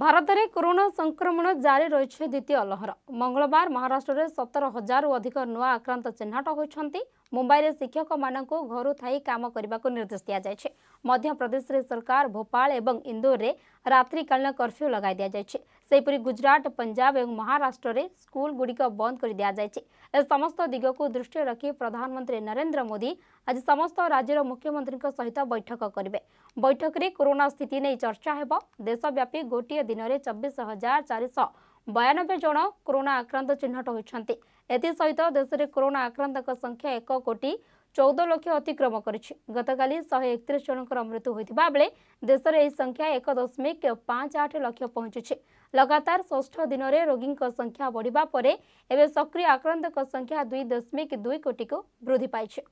ଭାରତରେ କରୋନା ସଂକ୍ରମଣ ଜାରି ରହିଛି ଦ୍ୱିତୀୟ ଲହର ମଙ୍ଗଳବାର ମହାରାଷ୍ଟ୍ରରେ ସତର ହଜାରରୁ ଅଧିକ ନୂଆ ଆକ୍ରାନ୍ତ ଚିହ୍ନଟ ହୋଇଛନ୍ତି ମୁମ୍ବାଇରେ ଶିକ୍ଷକମାନଙ୍କୁ ଘରୁ ଥାଇ କାମ କରିବାକୁ ନିର୍ଦ୍ଦେଶ ଦିଆଯାଇଛି ମଧ୍ୟପ୍ରଦେଶରେ ସରକାର ଭୋପାଳ ଏବଂ ଇନ୍ଦୋରରେ ରାତ୍ରିକାଳୀନ କର୍ଫ୍ୟୁ ଲଗାଇ ଦିଆଯାଇଛି ସେହିପରି ଗୁଜରାଟ ପଞ୍ଜାବ ଏବଂ ମହାରାଷ୍ଟ୍ରରେ ସ୍କୁଲଗୁଡ଼ିକ ବନ୍ଦ କରି ଦିଆଯାଇଛି ଏ ସମସ୍ତ ଦିଗକୁ ଦୃଷ୍ଟିରେ ରଖି ପ୍ରଧାନମନ୍ତ୍ରୀ ନରେନ୍ଦ୍ର ମୋଦି ଆଜି ସମସ୍ତ ରାଜ୍ୟର ମୁଖ୍ୟମନ୍ତ୍ରୀଙ୍କ ସହିତ ବୈଠକ କରିବେ ବୈଠକରେ କରୋନା ସ୍ଥିତି ନେଇ ଚର୍ଚ୍ଚା ହେବ ଦେଶବ୍ୟାପୀ ଗୋଟିଏ ଦିନରେ ଚବିଶ ହଜାର ଚାରିଶହ ବୟାନବେ ଜଣ କରୋନା ଆକ୍ରାନ୍ତ ଚିହ୍ନଟ ହୋଇଛନ୍ତି ଏଥିସହିତ ଦେଶରେ କରୋନା ଆକ୍ରାନ୍ତଙ୍କ ସଂଖ୍ୟା ଏକ କୋଟି ଚଉଦ ଲକ୍ଷ ଅତିକ୍ରମ କରିଛି ଗତକାଲି ଶହେ ଏକତିରିଶ ଜଣଙ୍କର ମୃତ୍ୟୁ ହୋଇଥିବା ବେଳେ ଦେଶରେ ଏହି ସଂଖ୍ୟା ଏକ ଦଶମିକ ପାଞ୍ଚ ଆଠ ଲକ୍ଷ ପହଞ୍ଚୁଛି ଲଗାତାର ଷଷ୍ଠ ଦିନରେ ରୋଗୀଙ୍କ ସଂଖ୍ୟା ବଢ଼ିବା ପରେ ଏବେ ସକ୍ରିୟ ଆକ୍ରାନ୍ତଙ୍କ ସଂଖ୍ୟା ଦୁଇ ଦଶମିକ ଦୁଇ କୋଟିକୁ ବୃଦ୍ଧି ପାଇଛି